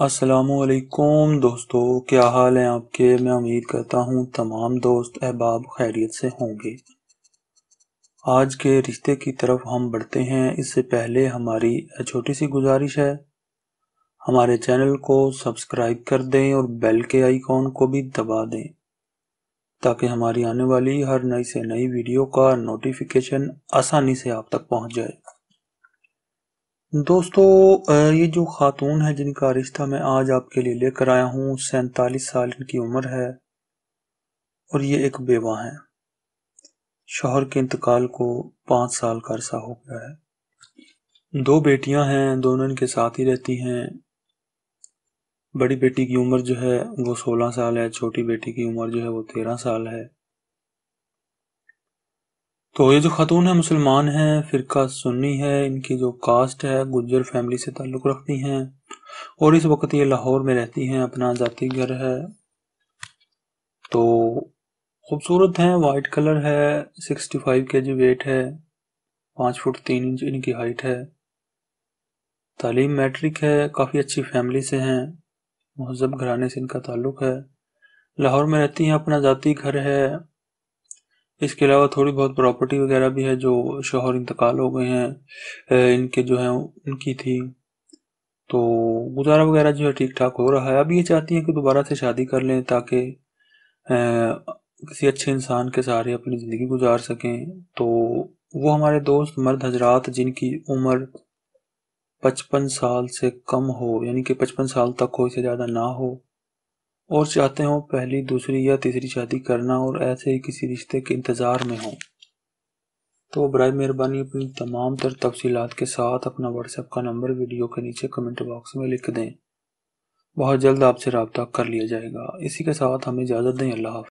असलकुम दोस्तों क्या हाल है आपके मैं उम्मीद करता हूँ तमाम दोस्त अहबाब खैरियत से होंगे आज के रिश्ते की तरफ हम बढ़ते हैं इससे पहले हमारी छोटी सी गुजारिश है हमारे चैनल को सब्सक्राइब कर दें और बेल के आइकॉन को भी दबा दें ताकि हमारी आने वाली हर नई से नई वीडियो का नोटिफिकेशन आसानी से आप तक पहुँच जाए दोस्तों ये जो खातून है जिनका रिश्ता मैं आज आपके लिए लेकर आया हूँ सैतालीस साल इनकी उम्र है और ये एक बेवा है शोहर के इंतकाल को पाँच साल का अरसा हो गया है दो बेटियां हैं दोनों इनके साथ ही रहती हैं बड़ी बेटी की उम्र जो है वो सोलह साल है छोटी बेटी की उम्र जो है वो तेरह साल है तो ये जो ख़ातून है मुसलमान हैं फ़िरका सुन्नी है इनकी जो कास्ट है गुजर फैमिली से ताल्लुक़ रखती हैं और इस वक्त ये लाहौर में रहती हैं अपना जाति घर है तो खूबसूरत हैं वाइट कलर है sixty five K G wait है पाँच फुट तीन इंच इनकी हाइट है तालीम मैट्रिक है काफ़ी अच्छी फैमिली से हैं महजब घराने से इनका ताल्लुक़ है लाहौर में रहती हैं अपना ज़ाती घर है इसके अलावा थोड़ी बहुत प्रॉपर्टी वगैरह भी है जो शोहर इंतकाल हो गए हैं इनके जो हैं उनकी थी तो गुजारा वगैरह जो है ठीक ठाक हो रहा है अब ये चाहती हैं कि दोबारा से शादी कर लें ताकि किसी अच्छे इंसान के सहारे अपनी ज़िंदगी गुजार सकें तो वो हमारे दोस्त मर्द हजरात जिनकी उम्र पचपन साल से कम हो यानी कि पचपन साल तक हो इसे ज़्यादा ना हो और चाहते हों पहली दूसरी या तीसरी शादी करना और ऐसे ही किसी रिश्ते के इंतज़ार में हों तो बर मेहरबानी अपनी तमाम तर तफसीत के साथ अपना व्हाट्सएप का नंबर वीडियो के नीचे कमेंट बॉक्स में लिख दें बहुत जल्द आपसे रबता कर लिया जाएगा इसी के साथ हमें इजाज़त दें अल्लाह